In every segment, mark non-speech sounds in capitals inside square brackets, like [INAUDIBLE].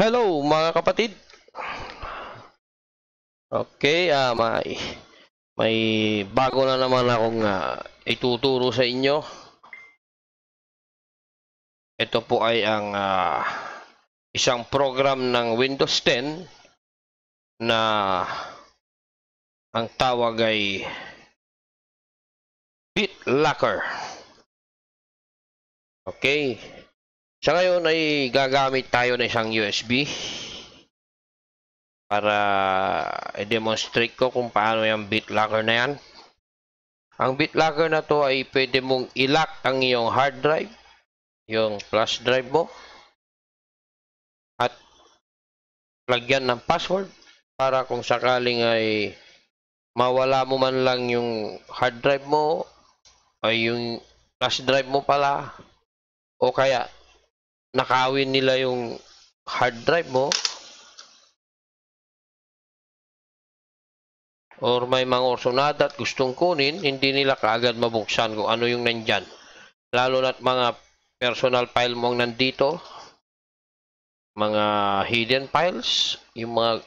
Hello mga kapatid. Okay, uh, may may bago na naman akong uh, ituturo sa inyo. Ito po ay ang uh, isang program ng Windows 10 na ang tawag ay BitLocker. Okay. Sa ngayon ay gagamit tayo ng isang USB para i-demonstrate ko kung paano yung BitLocker na yan. Ang BitLocker na to ay pwede mong ilock ang iyong hard drive, yung flash drive mo, at lagyan ng password para kung sakaling ay mawala mo man lang yung hard drive mo ay yung flash drive mo pala o kaya nakawin nila yung hard drive mo or may mga orsonada at gustong kunin, hindi nila kaagad mabuksan kung ano yung nandyan. Lalo na't mga personal file mo mong nandito, mga hidden files, yung mga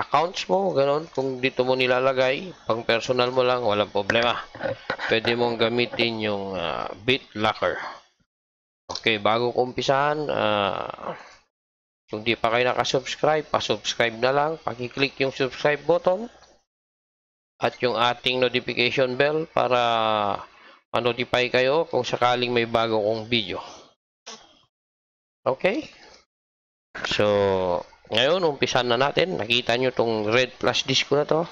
accounts mo, ganun, kung dito mo nilalagay, pang personal mo lang, walang problema. Pwede mong gamitin yung uh, BitLocker. Okay, bago ko umpisahan, uh, kung di pa kayo nakasubscribe, pasubscribe na lang. Pakiclick yung subscribe button at yung ating notification bell para manotify kayo kung sakaling may bago kong video. Okay? So, ngayon, umpisan na natin. Nakita nyo tong red flash disk ko na to.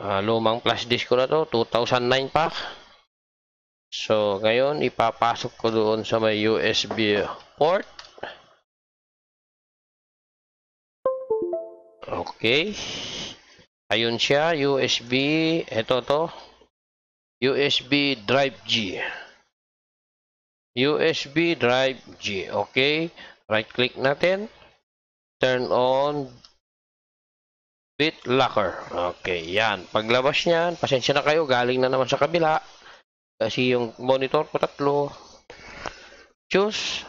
Uh, lumang flash disk ko na to, 2009 pa. So, ngayon, ipapasok ko doon sa may USB port. Okay. Ayun siya, USB, eto to. USB drive G. USB drive G. Okay. Right click natin. Turn on BitLocker. Okay, yan. Paglabas niyan, pasensya na kayo, galing na naman sa kabila. Kasi yung monitor ko tatlo. Choose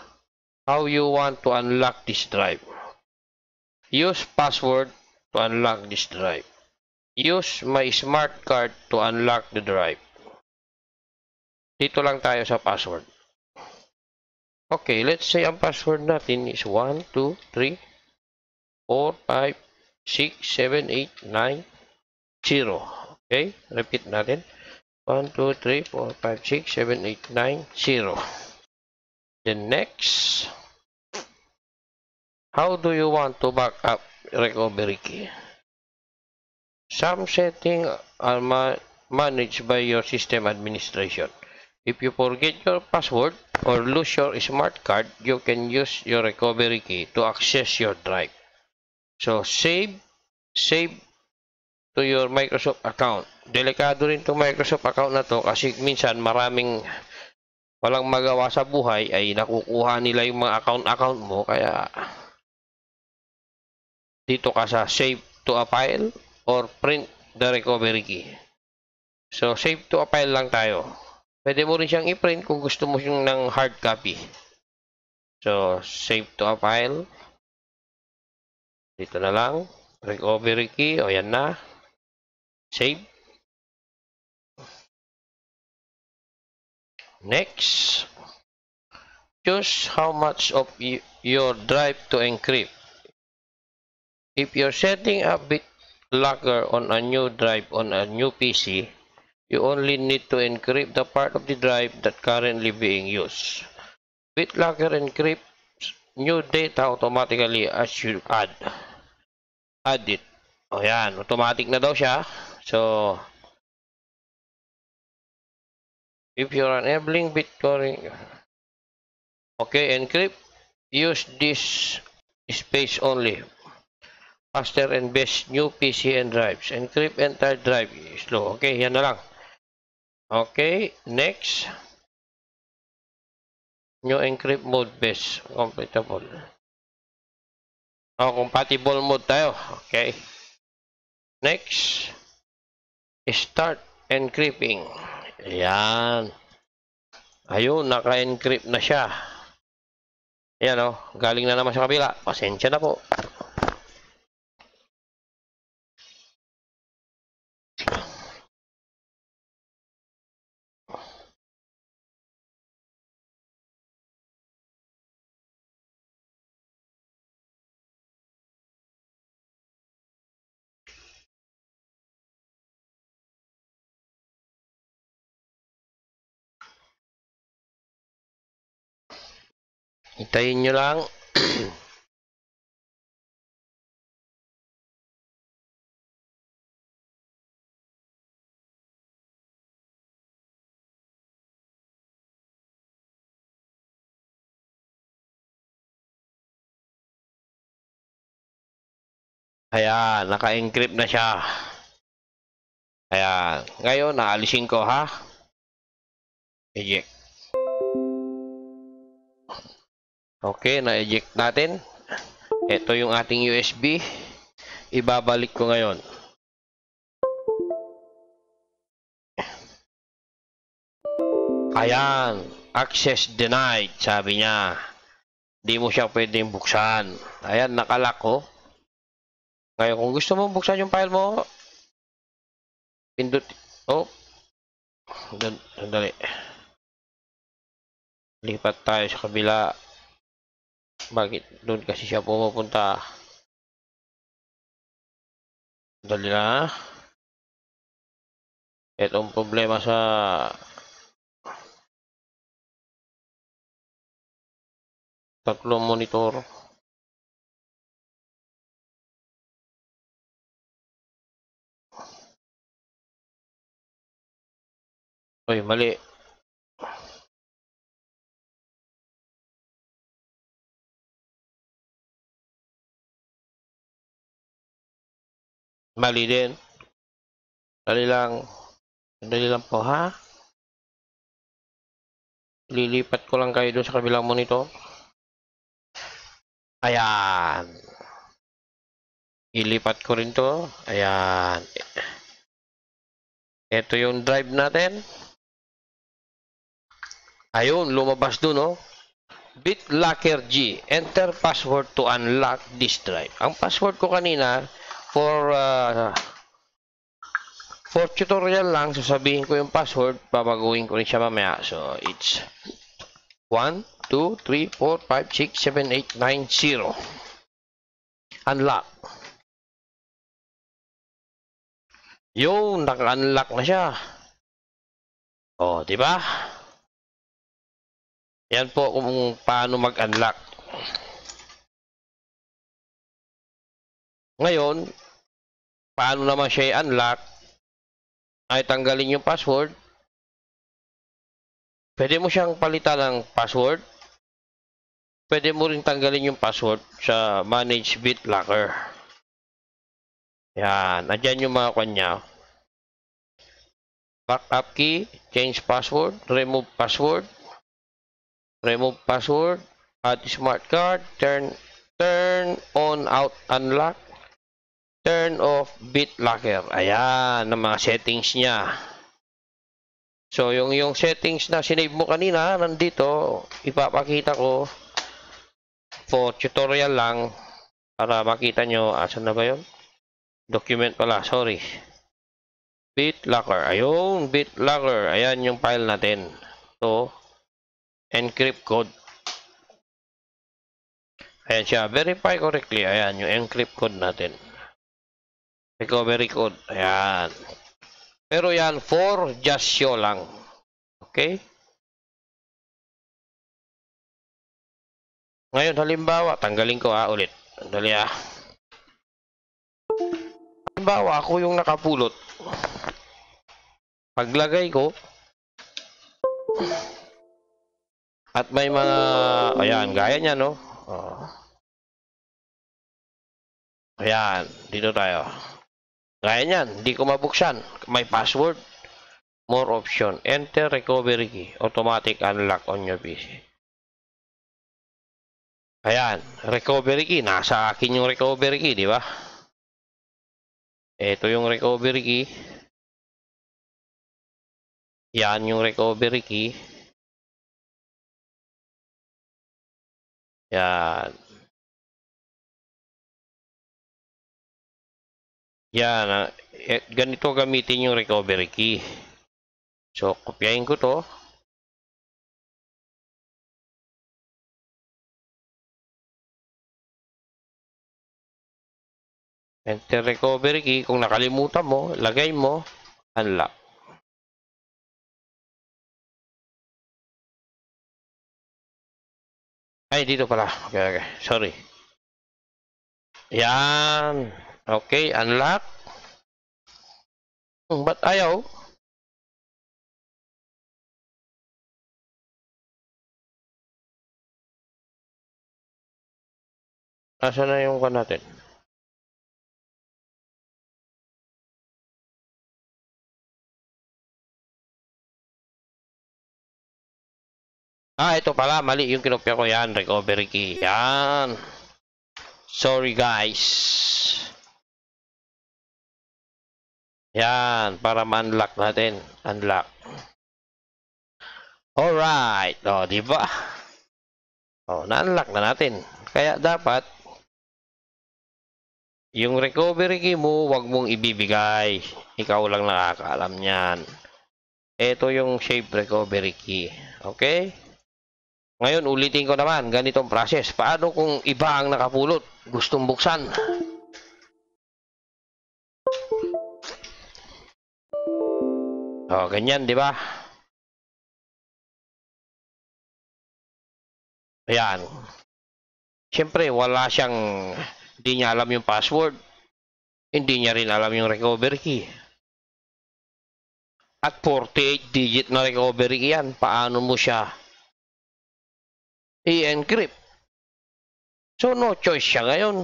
how you want to unlock this drive. Use password to unlock this drive. Use my smart card to unlock the drive. Dito lang tayo sa password. Okay, let's say ang password natin is 1, 2, 3, 4, 5, 6, 7, 8, 9, 0. Okay, repeat natin. 1, 2, 3, 4, 5, 6, 7, 8, 9, 0. 1 2 3 4 5 6 7 8 9 0 the next how do you want to back up recovery key some settings are ma managed by your system administration if you forget your password or lose your smart card you can use your recovery key to access your drive so save save to your Microsoft account. Delikado rin itong Microsoft account na to kasi minsan maraming walang magawa sa buhay ay nakukuha nila yung mga account-account mo. Kaya dito ka sa save to a file or print the recovery key. So save to a file lang tayo. Pwede mo rin siyang i-print kung gusto mo siyang ng hard copy. So save to a file. Dito na lang. Recovery key. O yan na. See? Next, choose how much of your drive to encrypt. If you're setting up BitLocker on a new drive on a new PC, you only need to encrypt the part of the drive that currently being used. BitLocker encrypts new data automatically as you add. Add it. O yan, automatic na daw siya. So, if you're enabling Bitcoin, okay, encrypt, use this space only. Faster and best new PC and drives. Encrypt entire drive slow. Okay, yan na lang. Okay, next. New encrypt mode best. Compatible. Oh, compatible mode tayo. Okay. Next. Start encrypting. yan Ayun, naka-encrypt na siya. Ayan oh, galing na naman sa kabila. Pasensya na po. Hintayin nyo lang. [CLEARS THROAT] Ayan, naka-encrypt na siya. Ayan. Ngayon, naalisin ko ha. Eject. Okay, na-eject natin. Ito yung ating USB. Ibabalik ko ngayon. Ayan, access denied, sabi niya. Hindi mo siya pwedeng buksan. Ayan, nakalock ko. Oh. Ngayon, kung gusto mong buksan yung file mo, pindut... Oh, sandali. Lipat tayo sa kabila. Bakit? Doon kasi siya pumupunta. Dali na. Itong problema sa tatlong monitor. Oy, mali. Mali din. Dali lang. Dali lang po ha. Lilipat ko lang kayo doon sa kabilang monitor. Ayan. Ilipat ko rin to. Ayan. Ito yung drive natin. Ayun, lumabas doon oh. BitLocker G. Enter password to unlock this drive. Ang password ko kanina, for uh, for tutorial lang sasabihin ko yung password babaguhin ko rin siya mamaya so it's 1 2 3 4 5 6 7 8 9 0 unlock yun naka-unlock na siya oh di ba yan po kung paano mag-unlock Ngayon, paano naman siya i-unlock? Ay tanggalin yung password. Pwede mo siyang palitan ng password. Pwede mo rin tanggalin yung password sa Manage BitLocker. Yan. Andyan yung mga kanya. Backup key, change password, remove password, remove password, add smart card, turn, turn on out unlock, Turn off BitLocker. Ayan, ang mga settings niya. So, yung, yung settings na sinave mo kanina, nandito, ipapakita ko for tutorial lang para makita nyo, asan na ba yun? Document pala, sorry. BitLocker. Ayun, BitLocker. Ayan yung file natin. So, encrypt code. Ayan siya. Verify correctly. Ayan yung encrypt code natin. Recovery code. Ayan. Pero yan, for just show lang. Okay? Ngayon, halimbawa, tanggalin ko ha, ulit. Dali ha. Halimbawa, ako yung nakapulot. Paglagay ko, at may mga, ayan, gaya niya, no? Oh. Ayan, dito tayo. Gaya niyan, hindi ko mabuksan. May password. More option. Enter recovery key. Automatic unlock on your PC. Ayan, recovery key. Nasa akin yung recovery key, di ba? Ito yung recovery key. Yan yung recovery key. Yan. Yan, ah, eh, ganito gamitin yung recovery key. So, kopyahin ko to. Enter recovery key. Kung nakalimutan mo, lagay mo, unlock. Ay, dito pala. Okay, okay. Sorry. Yan. Okay, unlock. Ba't ayaw? Asa na yung ka natin? Ah, ito pala. Mali yung kinopya ko yan. Recovery key. Yan. Sorry guys. Yan, para ma-unlock natin. Unlock. Alright. O, di ba? O, na-unlock na natin. Kaya dapat, yung recovery key mo, wag mong ibibigay. Ikaw lang nakakaalam niyan. Ito yung shape recovery key. Okay? Ngayon, ulitin ko naman, ganitong process. Paano kung iba ang nakapulot? Gustong buksan. Oh, ganyan, di ba? Ayan. Siyempre, wala siyang, hindi niya alam yung password. Hindi niya rin alam yung recovery key. At 48-digit na recovery key yan. Paano mo siya i-encrypt? So, no choice siya ngayon.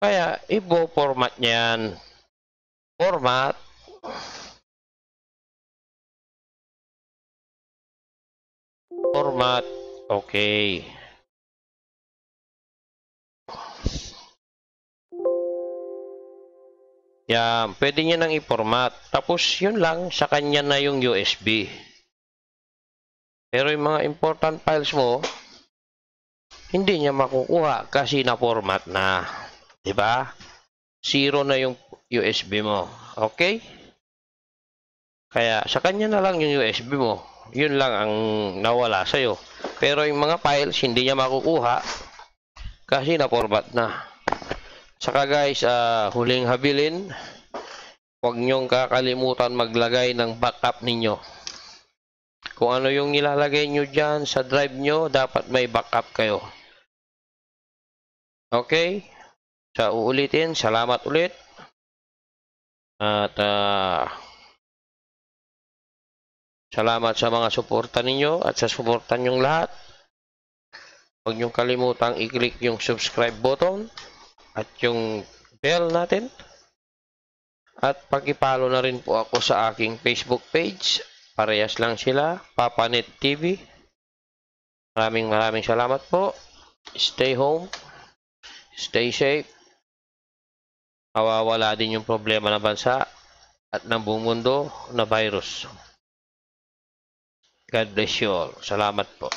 Kaya, i-go format niyan. Format. Format. Okay. Yan, pwede niya nang i-format. Tapos yun lang, sa kanya na yung USB. Pero yung mga important files mo, hindi niya makukuha kasi na-format na. di ba? Zero na yung USB mo. Okay? Kaya sa kanya na lang yung USB mo yun lang ang nawala sa sa'yo. Pero yung mga files, hindi niya makukuha kasi na-format na. Saka guys, uh, huling habilin, huwag niyong kakalimutan maglagay ng backup ninyo. Kung ano yung nilalagay niyo diyan sa drive niyo, dapat may backup kayo. Okay? Sa so, uulitin, salamat ulit. At uh, Salamat sa mga suporta ninyo at sa suporta ninyong lahat. Huwag niyong kalimutang i-click yung subscribe button at yung bell natin. At pag-follow na rin po ako sa aking Facebook page. Parehas lang sila, Papanet TV. Maraming maraming salamat po. Stay home. Stay safe. Awawala din yung problema ng bansa at ng buong mundo na virus. God bless you all. Salamat po.